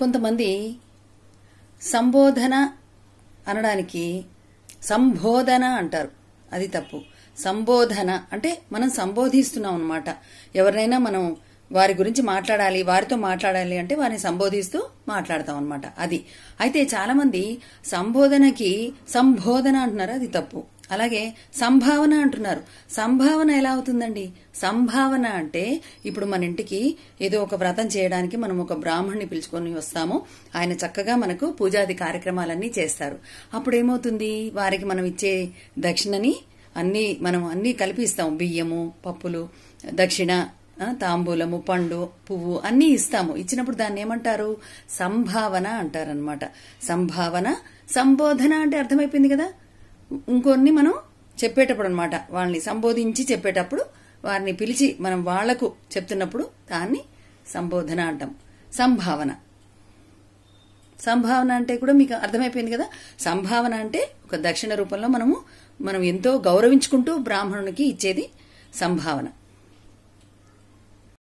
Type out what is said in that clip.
కొంతమంది సంబోధన అనడానికి సంబోధన అంటారు అది తప్పు సంబోధన అంటే మనం సంబోధిస్తున్నాం అనమాట ఎవరినైనా మనం వారి గురించి మాట్లాడాలి వారితో మాట్లాడాలి అంటే వారిని సంబోధిస్తూ మాట్లాడతాం అనమాట అది అయితే చాలామంది సంబోధనకి సంబోధన అంటున్నారు అది తప్పు అలాగే సంభావన అంటున్నారు సంభావన ఎలా అవుతుందండి సంభావన అంటే ఇప్పుడు మన ఇంటికి ఏదో ఒక వ్రతం చేయడానికి మనం ఒక బ్రాహ్మణ్ణి పిలుచుకొని వస్తాము ఆయన చక్కగా మనకు పూజాది కార్యక్రమాలన్నీ చేస్తారు అప్పుడు ఏమవుతుంది వారికి మనం ఇచ్చే దక్షిణని అన్ని మనం అన్ని కలిపి ఇస్తాము బియ్యము పప్పులు దక్షిణ తాంబూలము పండు పువ్వు అన్నీ ఇస్తాము ఇచ్చినప్పుడు దాన్ని ఏమంటారు సంభావన అంటారనమాట సంభావన సంబోధన అంటే అర్థమైపోయింది కదా ఇంకొన్ని మనం చెప్పేటప్పుడు అనమాట వాళ్ళని సంబోధించి చెప్పేటప్పుడు వారిని పిలిచి మనం వాళ్లకు చెప్తున్నప్పుడు దాన్ని సంబోధన అంటాం సంభావన సంభావన అంటే కూడా మీకు అర్థమైపోయింది కదా సంభావన అంటే ఒక దక్షిణ రూపంలో మనము మనం ఎంతో గౌరవించుకుంటూ బ్రాహ్మణునికి ఇచ్చేది సంభావన